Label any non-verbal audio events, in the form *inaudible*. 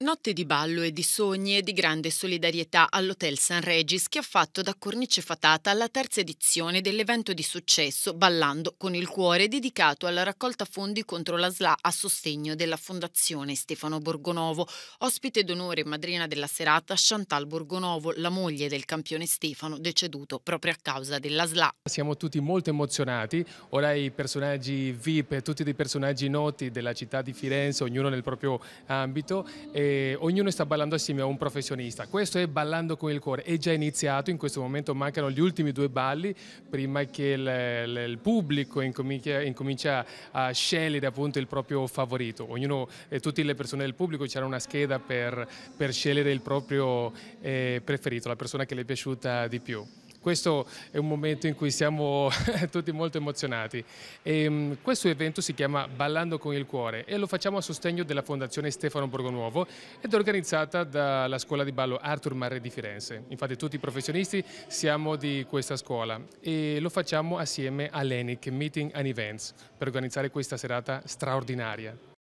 Notte di ballo e di sogni e di grande solidarietà all'Hotel San Regis che ha fatto da cornice fatata alla terza edizione dell'evento di successo Ballando con il cuore dedicato alla raccolta fondi contro la SLA a sostegno della Fondazione Stefano Borgonovo. Ospite d'onore e madrina della serata Chantal Borgonovo, la moglie del campione Stefano deceduto proprio a causa della SLA. Siamo tutti molto emozionati, ora i personaggi VIP, tutti dei personaggi noti della città di Firenze, ognuno nel proprio ambito eh, ognuno sta ballando assieme a un professionista. Questo è Ballando con il cuore, è già iniziato, in questo momento mancano gli ultimi due balli prima che il, il, il pubblico incominci, incomincia, a scegliere appunto il proprio favorito. Ognuno, e eh, tutte le persone del pubblico c'era una scheda per, per, scegliere il proprio eh, preferito, la persona che le è piaciuta di più. Questo è un momento in cui siamo *laughs* tutti molto emozionati. E, ehm, questo evento si chiama Ballando con il cuore e lo facciamo a sostegno della Fondazione Stefano Borgonuovo ed è organizzata dalla scuola di ballo Arthur Marre di Firenze. Infatti tutti i professionisti siamo di questa scuola e lo facciamo assieme a l'ENIC, Meeting and Events per organizzare questa serata straordinaria.